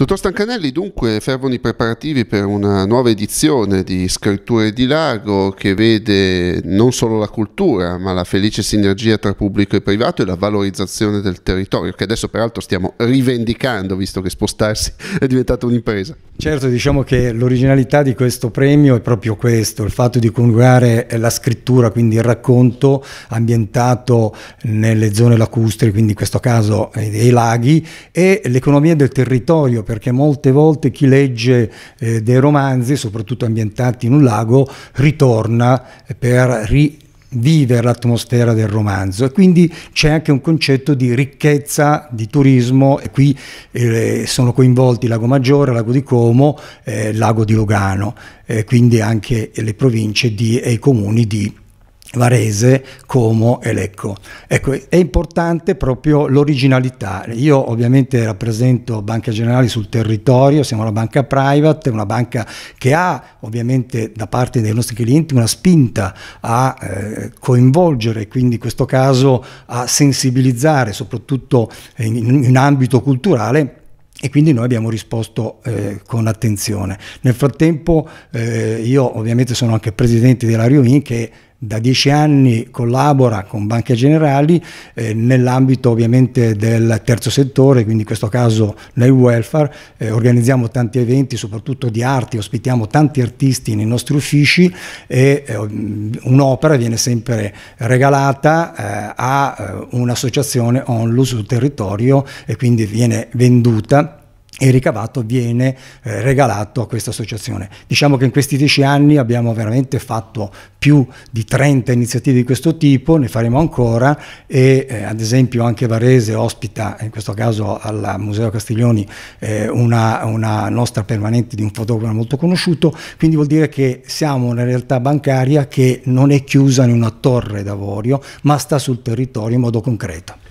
Dottor Stancanelli, dunque fervono i preparativi per una nuova edizione di Scritture di Lago che vede non solo la cultura, ma la felice sinergia tra pubblico e privato e la valorizzazione del territorio, che adesso peraltro stiamo rivendicando, visto che spostarsi è diventata un'impresa. Certo, diciamo che l'originalità di questo premio è proprio questo, il fatto di coniugare la scrittura, quindi il racconto ambientato nelle zone lacustri, quindi in questo caso eh, i laghi, e l'economia del territorio perché molte volte chi legge eh, dei romanzi, soprattutto ambientati in un lago, ritorna per rivivere l'atmosfera del romanzo e quindi c'è anche un concetto di ricchezza di turismo e qui eh, sono coinvolti Lago Maggiore, Lago di Como, eh, Lago di Lugano, eh, quindi anche le province di, e i comuni di Varese, Como e Lecco. Ecco, è importante proprio l'originalità. Io ovviamente rappresento Banca Generali sul territorio, siamo una banca private, una banca che ha ovviamente da parte dei nostri clienti una spinta a eh, coinvolgere, quindi in questo caso a sensibilizzare, soprattutto in, in ambito culturale, e quindi noi abbiamo risposto eh, con attenzione. Nel frattempo eh, io ovviamente sono anche presidente dell'Ario In che da dieci anni collabora con banche generali eh, nell'ambito ovviamente del terzo settore, quindi in questo caso nel welfare, eh, organizziamo tanti eventi soprattutto di arti, ospitiamo tanti artisti nei nostri uffici e eh, mm, un'opera viene sempre regalata eh, a eh, un'associazione onlus sul territorio e quindi viene venduta e il ricavato viene eh, regalato a questa associazione. Diciamo che in questi dieci anni abbiamo veramente fatto più di 30 iniziative di questo tipo, ne faremo ancora e eh, ad esempio anche Varese ospita, in questo caso al Museo Castiglioni, eh, una, una nostra permanente di un fotografo molto conosciuto, quindi vuol dire che siamo una realtà bancaria che non è chiusa in una torre d'avorio ma sta sul territorio in modo concreto.